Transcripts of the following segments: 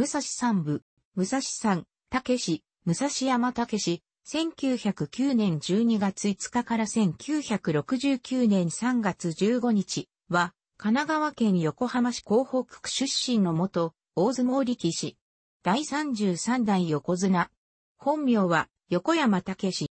武蔵三部、武蔵三、武士、武蔵山武士、1909年12月5日から1969年3月15日は、神奈川県横浜市港北区出身の元、大相撲力士。第33代横綱。本名は、横山武士。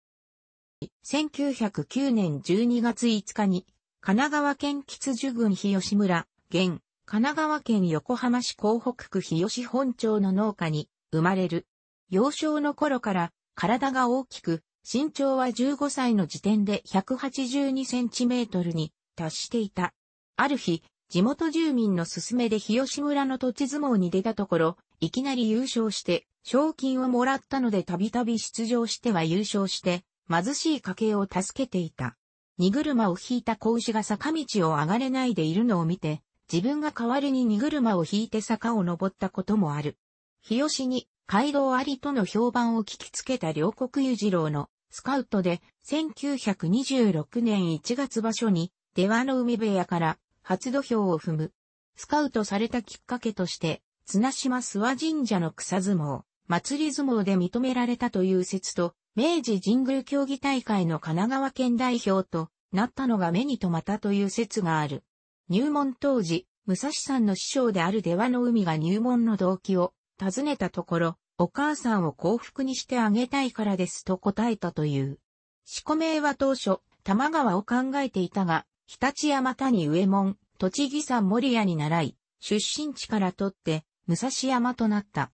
1909年12月5日に、神奈川県吉寿郡日吉村、現、神奈川県横浜市港北区日吉本町の農家に生まれる。幼少の頃から体が大きく、身長は15歳の時点で182センチメートルに達していた。ある日、地元住民の勧めで日吉村の土地相撲に出たところ、いきなり優勝して、賞金をもらったのでたびたび出場しては優勝して、貧しい家計を助けていた。荷車を引いた子牛が坂道を上がれないでいるのを見て、自分が代わりに荷車を引いて坂を登ったこともある。日吉に街道ありとの評判を聞きつけた両国裕次郎のスカウトで1926年1月場所に出羽の海部屋から初土俵を踏む。スカウトされたきっかけとして綱島諏訪神社の草相撲、祭り相撲で認められたという説と明治神宮競技大会の神奈川県代表となったのが目に留まったという説がある。入門当時、武蔵さんの師匠である出羽の海が入門の動機を尋ねたところ、お母さんを幸福にしてあげたいからですと答えたという。四股名は当初、玉川を考えていたが、日立山谷上門、栃木山守屋に習い、出身地から取って、武蔵山となった。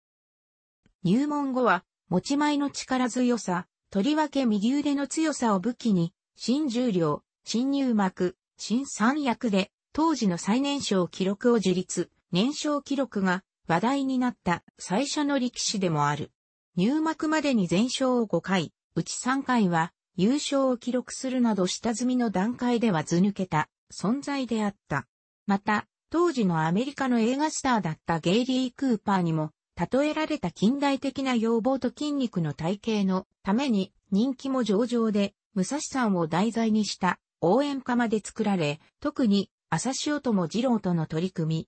入門後は、持ち前の力強さ、とりわけ右腕の強さを武器に、新十両、新入幕、新三役で、当時の最年少記録を樹立、年少記録が話題になった最初の力士でもある。入幕までに全勝を5回、うち3回は優勝を記録するなど下積みの段階では図抜けた存在であった。また、当時のアメリカの映画スターだったゲイリー・クーパーにも、例えられた近代的な要望と筋肉の体型のために人気も上々で、武蔵さんを題材にした応援歌まで作られ、特に朝潮とも二郎との取り組み、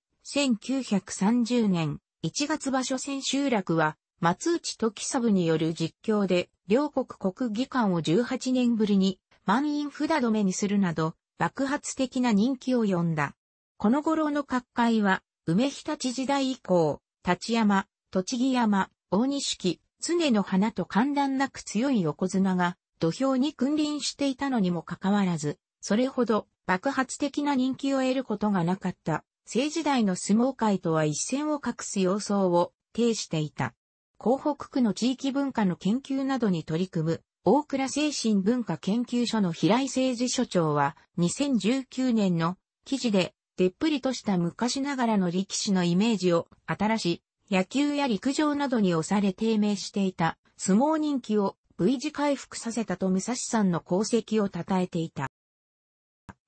1930年1月場所選集落は、松内時三による実況で、両国国技館を18年ぶりに満員札止めにするなど、爆発的な人気を呼んだ。この頃の各界は、梅日立時代以降、立山、栃木山、大錦、常の花と寒暖なく強い横綱が、土俵に君臨していたのにもかかわらず、それほど爆発的な人気を得ることがなかった、政治代の相撲界とは一線を画す様相を呈していた。広北区の地域文化の研究などに取り組む、大倉精神文化研究所の平井政治所長は、2019年の記事で、でっぷりとした昔ながらの力士のイメージを、新しい、野球や陸上などに押され低迷していた、相撲人気を V 字回復させたと武蔵さんの功績を称えていた。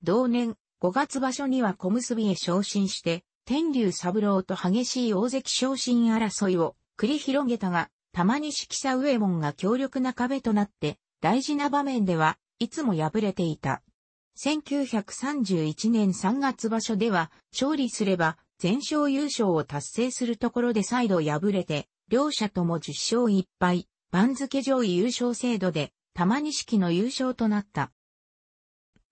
同年5月場所には小結へ昇進して、天竜三郎と激しい大関昇進争いを繰り広げたが、玉西木佐右衛門が強力な壁となって、大事な場面では、いつも敗れていた。1931年3月場所では、勝利すれば、全勝優勝を達成するところで再度敗れて、両者とも10勝1敗、番付上位優勝制度で、玉西木の優勝となった。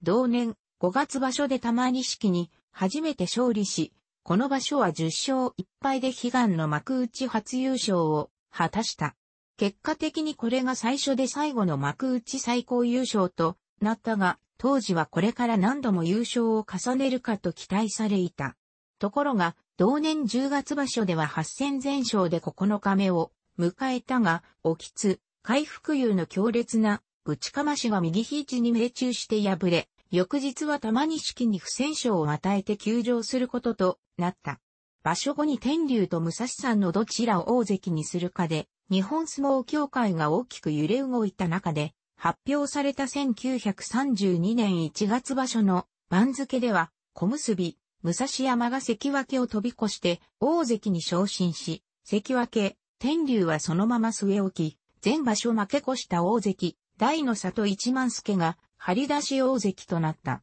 同年5月場所で玉錦に初めて勝利し、この場所は10勝1敗で悲願の幕内初優勝を果たした。結果的にこれが最初で最後の幕内最高優勝となったが、当時はこれから何度も優勝を重ねるかと期待されいた。ところが、同年10月場所では8戦全勝で9日目を迎えたが、きつ、回復優の強烈な、ぶちかましが右肘に命中して敗れ、翌日は玉錦に不戦勝を与えて休場することとなった。場所後に天竜と武蔵山のどちらを大関にするかで、日本相撲協会が大きく揺れ動いた中で、発表された1932年1月場所の番付では、小結、武蔵山が関脇を飛び越して大関に昇進し、関脇、天竜はそのまま据え置き、全場所負け越した大関、大の里一万助が張り出し大関となった。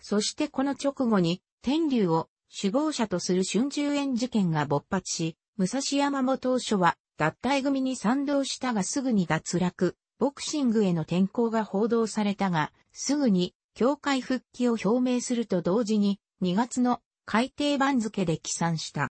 そしてこの直後に、天竜を首謀者とする春秋園事件が勃発し、武蔵山も当初は脱退組に賛同したがすぐに脱落、ボクシングへの転向が報道されたが、すぐに協会復帰を表明すると同時に、2月の改定番付で起算した。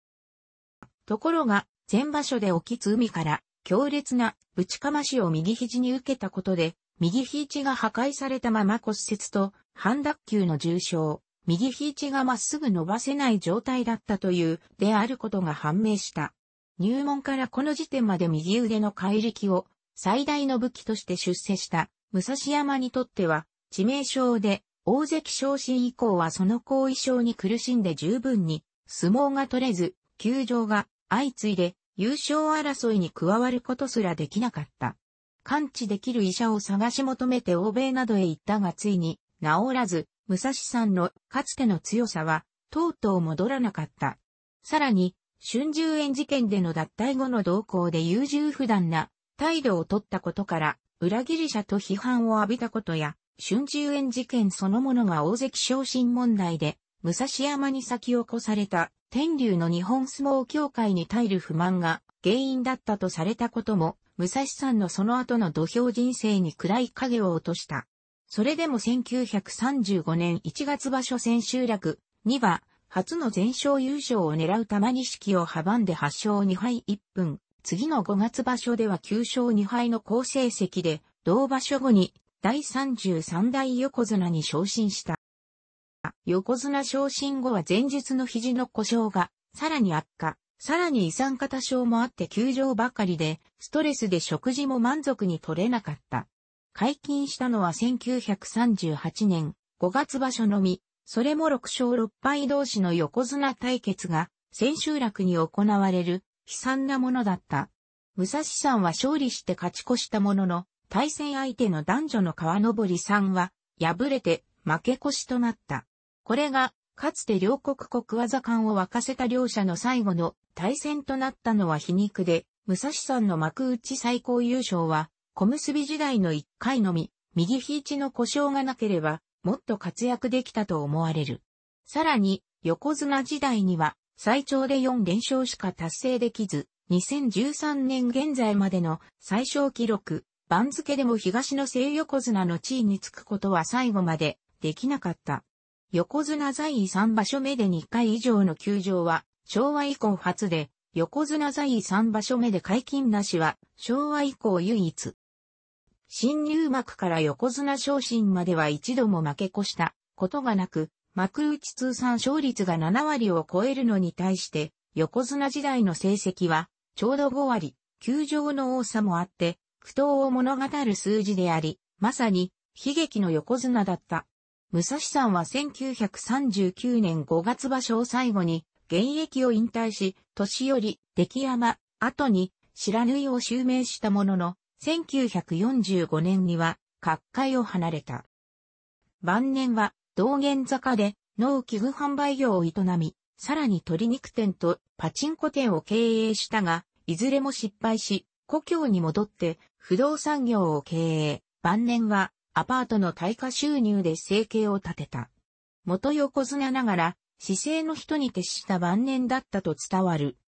ところが、前場所で起きつ海から強烈なぶちかましを右肘に受けたことで、右肘が破壊されたまま骨折と、半脱臼の重傷、右肘がまっすぐ伸ばせない状態だったという、であることが判明した。入門からこの時点まで右腕の怪力を最大の武器として出世した武蔵山にとっては致命傷で大関昇進以降はその後遺症に苦しんで十分に相撲が取れず休場が相次いで優勝争いに加わることすらできなかった。完治できる医者を探し求めて欧米などへ行ったがついに治らず、武蔵さんのかつての強さは、とうとう戻らなかった。さらに、春秋園事件での脱退後の動向で優柔不断な態度を取ったことから、裏切り者と批判を浴びたことや、春秋園事件そのものが大関昇進問題で、武蔵山に先を越された天竜の日本相撲協会に耐える不満が原因だったとされたことも武蔵さんのその後の土俵人生に暗い影を落とした。それでも1935年1月場所千秋楽には、初の全勝優勝を狙う玉錦を阻んで8勝2敗1分、次の5月場所では9勝2敗の好成績で、同場所後に第33代横綱に昇進した。横綱昇進後は前日の肘の故障がさらに悪化。さらに遺産型症もあって休場ばかりで、ストレスで食事も満足に取れなかった。解禁したのは1938年5月場所のみ、それも6勝6敗同士の横綱対決が千秋楽に行われる悲惨なものだった。武蔵さんは勝利して勝ち越したものの、対戦相手の男女の川登さんは敗れて負け越しとなった。これがかつて両国国技館を沸かせた両者の最後の対戦となったのは皮肉で、武蔵さんの幕内最高優勝は、小結時代の1回のみ、右ひいちの故障がなければ、もっと活躍できたと思われる。さらに、横綱時代には、最長で4連勝しか達成できず、2013年現在までの最小記録、番付でも東の西横綱の地位につくことは最後までできなかった。横綱在位3場所目で2回以上の休場は、昭和以降初で、横綱在位3場所目で解禁なしは、昭和以降唯一。新入幕から横綱昇進までは一度も負け越したことがなく、幕内通算勝率が7割を超えるのに対して、横綱時代の成績は、ちょうど5割、球場の多さもあって、苦闘を物語る数字であり、まさに、悲劇の横綱だった。武蔵さんは1939年5月場所を最後に、現役を引退し、年寄り、出来山、後に、白ぬいを襲名したものの、1945年には、各界を離れた。晩年は、道玄坂で、農機具販売業を営み、さらに鶏肉店とパチンコ店を経営したが、いずれも失敗し、故郷に戻って不動産業を経営。晩年はアパートの対価収入で生計を立てた。元横綱ながら、市政の人に徹した晩年だったと伝わる。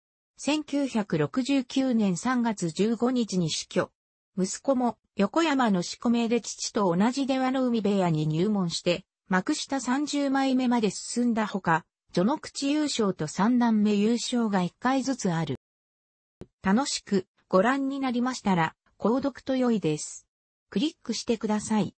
1969年3月15日に死去。息子も横山の仕込めで父と同じ出羽の海部屋に入門して、幕下30枚目まで進んだほか、序の口優勝と三段目優勝が1回ずつある。楽しくご覧になりましたら、購読と良いです。クリックしてください。